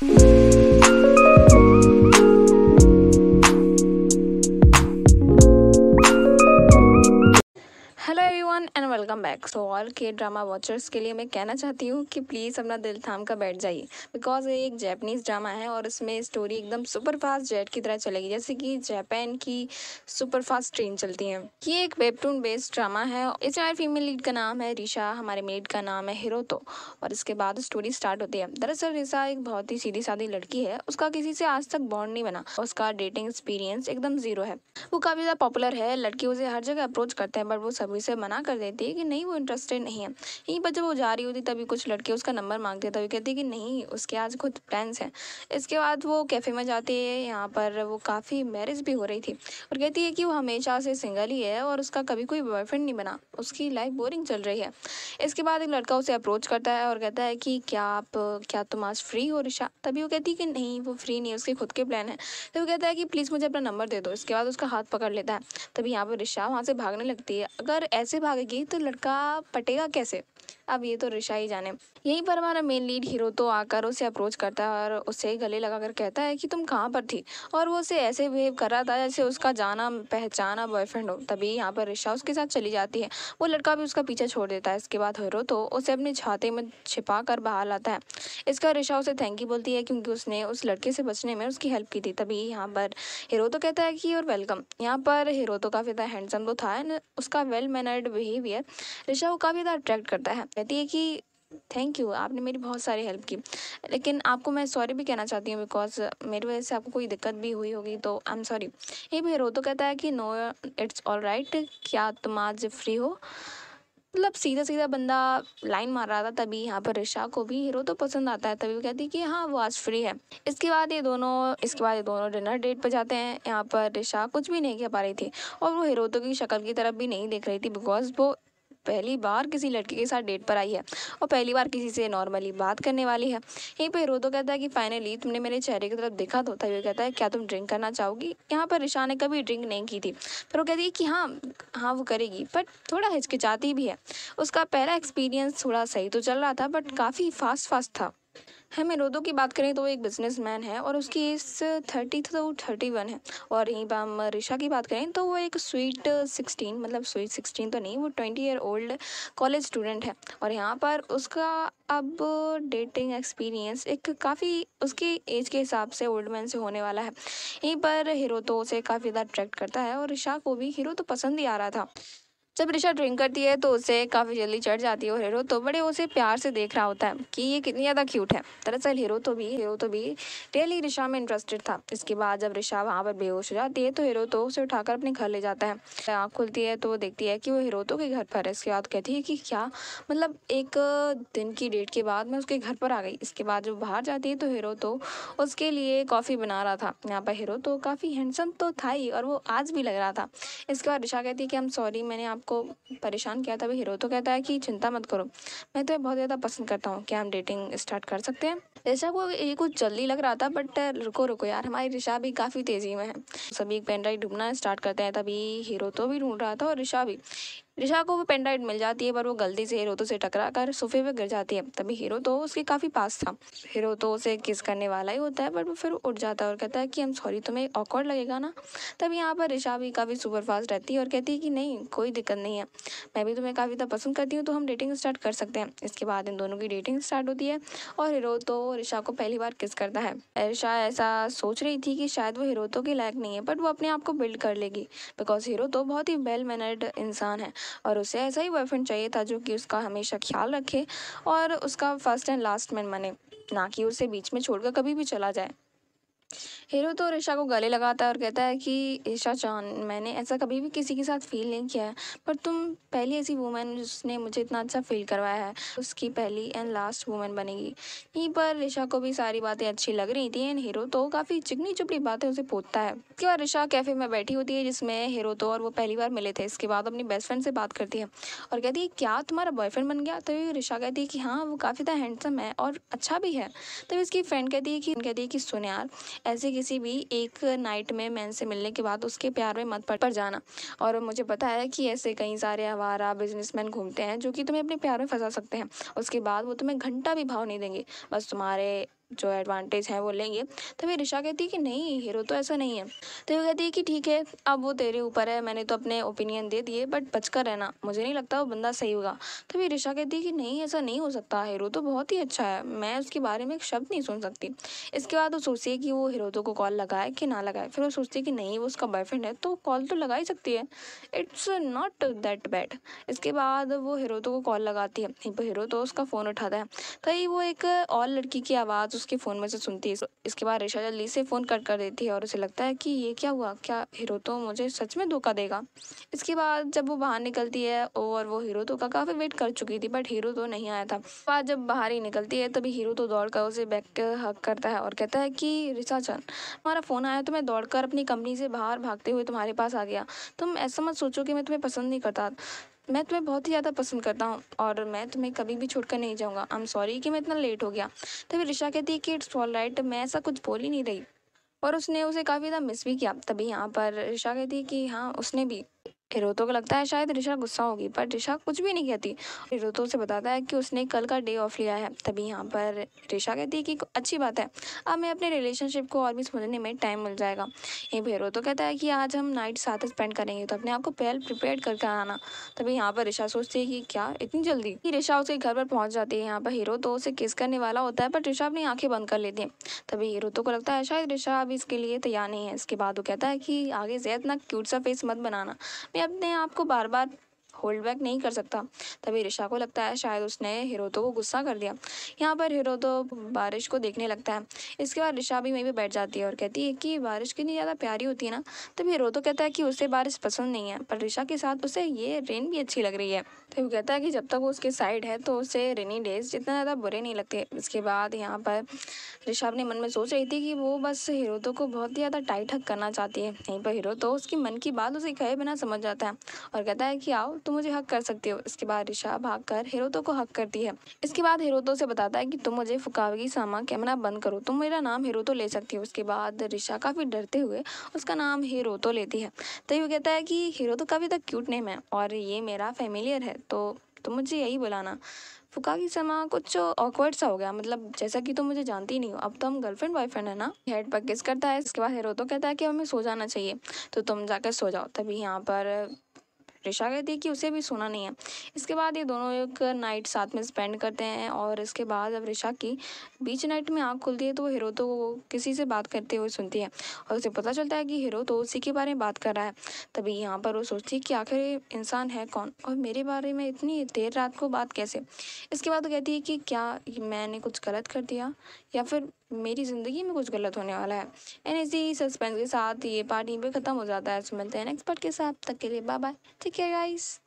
Thank you. Welcome back so all के drama watchers के लिए मैं कहना चाहती हूँ कि प्लीज़ अपना दिल थाम कर बैठ जाइए बिकॉज ये एक जैपनीज़ ड्रामा है और इसमें स्टोरी एकदम सुपर फास्ट जेट की तरह चलेगी जैसे कि जापान की सुपर फास्ट ट्रेन चलती है ये एक वेबटून बेस्ड ड्रामा है इस हमारे फीमेल लीड का नाम है रिशा हमारे मेड का नाम है हिरोतो और इसके बाद स्टोरी स्टार्ट होती है दरअसल रिशा एक बहुत ही सीधी सादी लड़की है उसका किसी से आज तक बॉन्ड नहीं बना उसका डेटिंग एक्सपीरियंस एकदम जीरो है वो काफ़ी ज़्यादा पॉपुलर है लड़की उसे हर जगह अप्रोच करते हैं बट वो सभी से मना कर देती है कि नहीं वो इंटरेस्टेड नहीं है यहीं पर जब वो जा रही होती तभी कुछ लड़के उसका नंबर मांगते तभी कहती कि नहीं उसके आज खुद प्लान्स हैं इसके बाद वो कैफ़े में जाती है यहाँ पर वो काफ़ी मैरिज भी हो रही थी और कहती है कि वो हमेशा से सिंगल ही है और उसका कभी कोई बॉयफ्रेंड नहीं बना उसकी लाइफ बोरिंग चल रही है इसके बाद एक लड़का उसे अप्रोच करता है और कहता है कि क्या आप क्या तुम आज फ्री हो रिशा तभी वो कहती है कि नहीं वो फ्री नहीं उसके खुद के प्लान है तो वो कहता है कि प्लीज़ मुझे अपना नंबर दे दो इसके बाद उसका हाथ पकड़ लेता है तभी यहाँ पर रिशा वहाँ से भागने लगती है अगर ऐसे भागेगी तो लड़का का पटेगा कैसे अब ये तो रिशा ही जाने यहीं पर हमारा मेन लीड हीरो तो आकर उसे अप्रोच करता है और उससे गले लगा कर कहता है कि तुम कहाँ पर थी और वो उसे ऐसे बिहेव कर रहा था जैसे उसका जाना पहचाना बॉयफ्रेंड हो तभी यहाँ पर रिशा उसके साथ चली जाती है वो लड़का भी उसका पीछा छोड़ देता है इसके बाद हीरो तो उसे अपने छाते में छिपा कर बाहर लाता है इसका रिशा उसे थैंक यू बोलती है क्योंकि उसने उस लड़के से बचने में उसकी हेल्प की थी तभी यहाँ पर हीरो तो कहता है कि और वेलकम यहाँ पर हीरो तो काफ़ी ज़्यादा हैंडसम तो था उसका वेल मैनर्ड बिहेवियर रिशा को काफ़ी ज़्यादा अट्रैक्ट करता है हाँ, कहती है कि थैंक यू आपने मेरी बहुत सारी हेल्प की लेकिन आपको मैं सॉरी भी कहना चाहती हूँ बिकॉज मेरी वजह से आपको कोई दिक्कत भी हुई होगी तो आई एम सॉरी ये भी रो तो कहता है कि नो इट्स ऑल राइट क्या तुम आज फ्री हो मतलब सीधा सीधा बंदा लाइन मार रहा था तभी यहाँ पर रिशा को भी हीरो तो पसंद आता है तभी वो कहती है कि हाँ वो आज फ्री है इसके बाद ये दोनों इसके बाद ये दोनों डिनर डेट पर जाते हैं यहाँ पर रिशा कुछ भी नहीं कह पा रही थी और वो हीरो तो की शक्ल की तरफ भी नहीं देख रही थी बिकॉज वो पहली बार किसी लड़के के साथ डेट पर आई है और पहली बार किसी से नॉर्मली बात करने वाली है यहीं पर रोदो कहता है कि फाइनली तुमने मेरे चेहरे की तरफ देखा तो तभी कहता है क्या तुम ड्रिंक करना चाहोगी यहाँ पर ऋषा ने कभी ड्रिंक नहीं की थी पर वो कहती है कि हाँ हाँ वो करेगी बट थोड़ा हिचकिचाती भी है उसका पहला एक्सपीरियंस थोड़ा सही तो चल रहा था बट काफ़ी फास्ट फास्ट था हेमे हाँ, रोदो की बात करें तो वो एक बिजनेसमैन है और उसकी age thirty two thirty one है और यहीं पर हम रिशा की बात करें तो वो एक स्वीट सिक्सटीन मतलब स्वीट सिक्सटीन तो नहीं वो twenty year old college student है और यहाँ पर उसका अब डेटिंग एक्सपीरियंस एक काफ़ी उसकी एज के हिसाब से ओल्ड मैन से होने वाला है यहीं पर हीरो तो उसे काफ़ी ज़्यादा अट्रैक्ट करता है और रिशा को भी हीरो तो पसंद ही आ रहा था जब ऋषा ड्रिंक करती है तो उसे काफ़ी जल्दी चढ़ जाती है और हीरो तो बड़े उसे प्यार से देख रहा होता है कि ये कितनी ज़्यादा क्यूट है दरअसल हीरो तो भी हीरो तो भी डेली ऋषा में इंटरेस्टेड था इसके बाद जब ऋषा वहाँ पर बेहोश हो जाती है तो हीरो तो उसे उठाकर अपने घर ले जाता है आँख खुलती है तो वो देखती है कि वो हीरो तो के घर पर है इसके बाद कहती है कि क्या मतलब एक दिन की डेट के बाद मैं उसके घर पर आ गई इसके बाद जब बाहर जाती है तो हीरो तो उसके लिए कॉफ़ी बना रहा था यहाँ पर हीरो तो काफ़ी हैंडसम तो था ही और वो आज भी लग रहा था इसके बाद ऋषा कहती है कि हम सॉरी मैंने आप को परेशान किया था हीरो तो कहता है कि चिंता मत करो मैं तो बहुत ज़्यादा पसंद करता हूँ क्या हम डेटिंग स्टार्ट कर सकते हैं ऋषा को ये कुछ जल्दी लग रहा था बट रुको रुको यार हमारी ऋषा भी काफ़ी तेज़ी में है सभी पेन ड्राइव ढूंढना स्टार्ट करते हैं तभी हीरो तो भी ढूंढ रहा था और ऋषा भी रिशा को वो पेंडाइट मिल जाती है पर वो गलती से हीरो तो से टकरा कर सोफे पे गिर जाती है तभी हीरो तो उसके काफ़ी पास था हीरो तो उसे किस करने वाला ही होता है पर वो फिर उठ जाता है और कहता है कि हम सॉरी तुम्हें ऑकवर्ड लगेगा ना तब यहाँ पर रिशा भी काफ़ी सुपरफास्ट रहती है और कहती है कि नहीं कोई दिक्कत नहीं है मैं भी तुम्हें काफ़ी ज़्यादा पसंद करती हूँ तो हम डेटिंग स्टार्ट कर सकते हैं इसके बाद इन दोनों की डेटिंग स्टार्ट होती है और हीरो तो रिशा को पहली बार किस करता है रिशा ऐसा सोच रही थी कि शायद वो हीरो तो के लायक नहीं है बट वो अपने आप को बिल्ड कर लेगी बिकॉज हीरो तो बहुत ही वेल मैनर्ड इंसान है और उसे ऐसा ही बॉयफ्रेंड चाहिए था जो कि उसका हमेशा ख्याल रखे और उसका फर्स्ट एंड लास्ट मैन मने ना कि उसे बीच में छोड़कर कभी भी चला जाए हीरो तो ऋषा को गले लगाता है और कहता है कि ईशा चौहान मैंने ऐसा कभी भी किसी के साथ फील नहीं किया है पर तुम पहली ऐसी वूमेन जिसने मुझे इतना अच्छा फील करवाया है उसकी पहली एंड लास्ट वूमेन बनेगी यहीं पर ऋषा को भी सारी बातें अच्छी लग रही थी एंड हीरो तो काफ़ी चिकनी चुपड़ी बातें उसे पूछता है इसके बाद ऋषा कैफे में बैठी होती है जिसमें हीरो तो और वो पहली बार मिले थे इसके बाद अपनी बेस्ट फ्रेंड से बात करती है और कहती है क्या तुम्हारा बॉयफ्रेंड बन गया तो ऋषा कहती है कि हाँ वो काफ़ी ज़्यादा हैंडसम है और अच्छा भी है तभी उसकी फ्रेंड कहती है कि कहती है कि सुन यार ऐसे किसी भी एक नाइट में मैन से मिलने के बाद उसके प्यार में मत पड़ जाना और मुझे पता है कि ऐसे कई सारे हवारा बिजनेसमैन घूमते हैं जो कि तुम्हें अपने प्यार में फंसा सकते हैं उसके बाद वो तुम्हें घंटा भी भाव नहीं देंगे बस तुम्हारे जो एडवांटेज है वो लेंगे तभी तो ऋषा कहती है कि नहीं हीरो तो ऐसा नहीं है तो वो कहती है कि ठीक है अब वो तेरे ऊपर है मैंने तो अपने ओपिनियन दे दिए बट बचकर रहना मुझे नहीं लगता वो बंदा सही होगा तभी तो ऋषा कहती है कि नहीं ऐसा नहीं हो सकता हीरो तो बहुत ही अच्छा है मैं उसके बारे में एक शब्द नहीं सुन सकती इसके बाद वो सोचती है कि वो हीरोतो को कॉल लगाए कि ना लगाए फिर वो सोचती है कि नहीं वो उसका बॉयफ्रेंड है तो कॉल तो लगा ही सकती है इट्स नॉट दैट बैड इसके बाद वो हीरोतो को कॉल लगाती है हीरो तो, तो उसका फ़ोन उठाता है तभी वो एक और लड़की की आवाज़ उसके फ़ोन में से सुनती है तो इसके बाद रिशा जल्दी से फ़ोन कट कर देती है और उसे लगता है कि ये क्या हुआ क्या हीरो तो मुझे सच में धोखा देगा इसके बाद जब वो बाहर निकलती है और वो हीरो तो का काफ़ी वेट कर चुकी थी बट हीरो तो नहीं आया था बाद जब बाहर ही निकलती है तभी हीरो तो दौड़ कर उसे बैक हक करता है और कहता है कि रिशा चंद तुम्हारा फ़ोन आया तो मैं दौड़ अपनी कंपनी से बाहर भागते हुए तुम्हारे पास आ गया तुम ऐसा मत सोचो कि मैं तुम्हें पसंद नहीं करता मैं तुम्हें बहुत ही ज़्यादा पसंद करता हूँ और मैं तुम्हें कभी भी छोड़कर कर नहीं जाऊँगा आई एम सॉरी कि मैं इतना लेट हो गया तभी ऋषा कहती है कि इट्स ऑल राइट मैं ऐसा कुछ बोल ही नहीं रही और उसने उसे काफ़ी ज़्यादा मिस भी किया तभी यहाँ पर ऋषा कहती है कि हाँ उसने भी हिरोतो को लगता है शायद ऋषा गुस्सा होगी पर ऋषा कुछ भी नहीं कहती हिरोतो से बताता है कि उसने कल का डे ऑफ लिया है तभी यहाँ पर ऋषा कहती है कि अच्छी बात है अब मैं अपने रिलेशनशिप को और भी समझने में टाइम मिल जाएगा ये हिरोतो कहता है कि आज हम नाइट साथ स्पेंड करेंगे तो अपने आप को पहल प्रिपेयर करके आना तभी यहाँ पर ऋषा सोचती है कि क्या इतनी जल्दी कि ऋषा उसके घर पर पहुँच जाती है यहाँ पर हीरो तो उसे किस करने वाला होता है पर ऋषा अपनी आँखें बंद कर लेती है तभी हीरो को लगता है शायद ऋषा अभी इसके लिए तैयार नहीं है इसके बाद वो कहता है कि आगे से इतना क्यूट सा फेस मत बनाना अपने आप को बार बार होल्ड बैक नहीं कर सकता तभी ऋषा को लगता है शायद उसने हिरोतो को गुस्सा कर दिया यहाँ पर हिरोतो बारिश को देखने लगता है इसके बाद ऋषा भी वहीं पर बैठ जाती है और कहती है कि बारिश कितनी ज़्यादा प्यारी होती है ना तभी हिरोतो कहता है कि उसे बारिश पसंद नहीं है पर ऋषा के साथ उसे ये रेन भी अच्छी लग रही है तो वो कहता है कि जब तक वो उसके साइड है तो उसे रेनी डेज जितना ज़्यादा बुरे नहीं लगते इसके बाद यहाँ पर ऋषा अपने मन में सोच रही थी कि वो बस हिरोतो को बहुत ही ज़्यादा टाइट हक करना चाहती है यहीं पर हिरोतो उसकी मन की बात उसे कहे बिना समझ जाता है और कहता है कि आओ तुम तो मुझे हक कर सकते हो इसके बाद रिशा भाग कर हिरोतो को हक करती है इसके बाद हेरोतो से बताता है कि तुम मुझे फुकावगी सामा कैमरा बंद करो तुम मेरा नाम हिरोतो ले सकती हो उसके बाद रिशा काफ़ी डरते हुए उसका नाम हिरोतो लेती है तभी तो ये कहता है कि तो काफ़ी तक क्यूट नेम है और ये मेरा फेमिलियर है तो तुम मुझे यही बुलाना की समा कुछ ऑकवर्ड सा हो गया मतलब जैसा कि तुम मुझे जानती ही नहीं हो अब तो हम गर्लफ्रेंड बॉयफ्रेंड है ना हेड पर किस करता है इसके बाद हेरो तो कहता है कि हमें सो जाना चाहिए तो तुम जाकर सो जाओ तभी यहाँ पर रिशा कहती है कि उसे भी सोना नहीं है इसके बाद ये दोनों एक नाइट साथ में स्पेंड करते हैं और इसके बाद अब रिशा की बीच नाइट में आँख खुलती है तो वो हीरो तो किसी से बात करते हुए सुनती है और उसे पता चलता है कि हीरो तो उसी के बारे में बात कर रहा है तभी यहाँ पर वो सोचती है कि आखिर इंसान है कौन और मेरे बारे में इतनी देर रात को बात कैसे इसके बाद वो कहती है कि क्या मैंने कुछ गलत कर दिया या फिर मेरी ज़िंदगी में कुछ गलत होने वाला है एंड इसी सस्पेंस के साथ ये पार्टी भी ख़त्म हो जाता है सो मिलते हैं नेक्स्ट पार्ट के साथ तक के लिए बाय बाय ठीक है गाइस